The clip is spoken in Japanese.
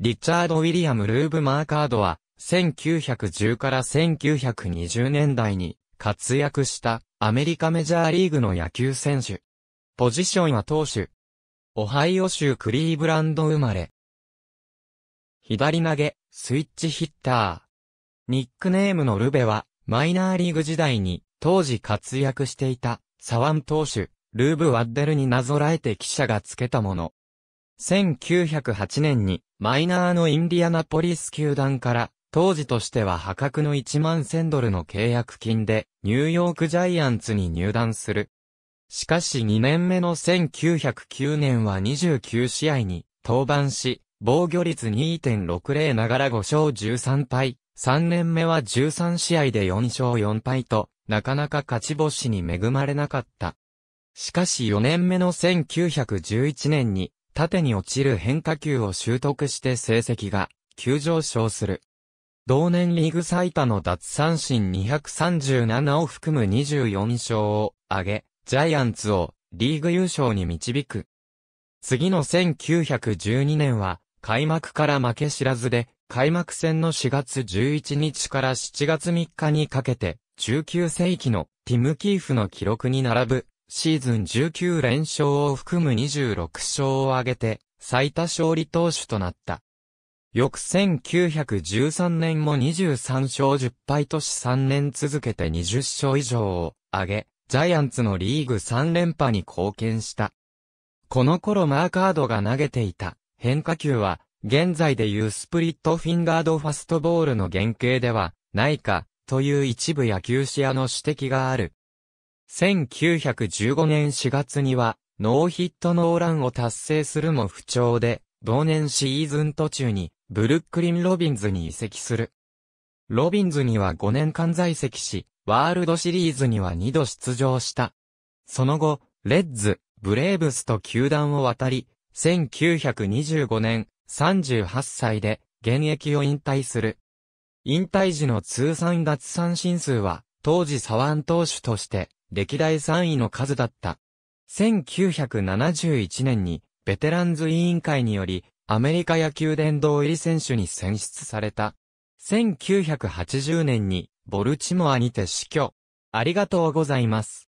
リチャード・ウィリアム・ルーブ・マーカードは、1910から1920年代に活躍したアメリカメジャーリーグの野球選手。ポジションは投手。オハイオ州クリーブランド生まれ。左投げ、スイッチヒッター。ニックネームのルベは、マイナーリーグ時代に、当時活躍していた、サワン投手、ルーブ・ワッデルになぞらえて記者がつけたもの。1908年にマイナーのインディアナポリス球団から当時としては破格の1万1000ドルの契約金でニューヨークジャイアンツに入団する。しかし2年目の1909年は29試合に登板し、防御率2.60ながら5勝13敗、3年目は13試合で4勝4敗と、なかなか勝ち星に恵まれなかった。しかし4年目の1911年に縦に落ちる変化球を習得して成績が急上昇する。同年リーグ最多の奪三振237を含む24勝を挙げ、ジャイアンツをリーグ優勝に導く。次の1912年は、開幕から負け知らずで、開幕戦の4月11日から7月3日にかけて、19世紀のティム・キーフの記録に並ぶシーズン19連勝を含む26勝を挙げて、最多勝利投手となった。翌1913年も23勝10敗とし3年続けて20勝以上を挙げ、ジャイアンツのリーグ3連覇に貢献した。この頃マーカードが投げていた変化球は、現在でいうスプリットフィンガードファストボールの原型ではないかという一部野球視野の指摘がある1915年4月には、ノーヒットノーランを達成するも不調で、同年シーズン途中に、ブルックリン・ロビンズに移籍する。ロビンズには5年間在籍し、ワールドシリーズには2度出場した。その後、レッズ、ブレーブスと球団を渡り、1925年、38歳で、現役を引退する。引退時の通算奪三振数は、当時左腕投手として歴代3位の数だった。1971年にベテランズ委員会によりアメリカ野球殿堂入り選手に選出された。1980年にボルチモアにて死去。ありがとうございます。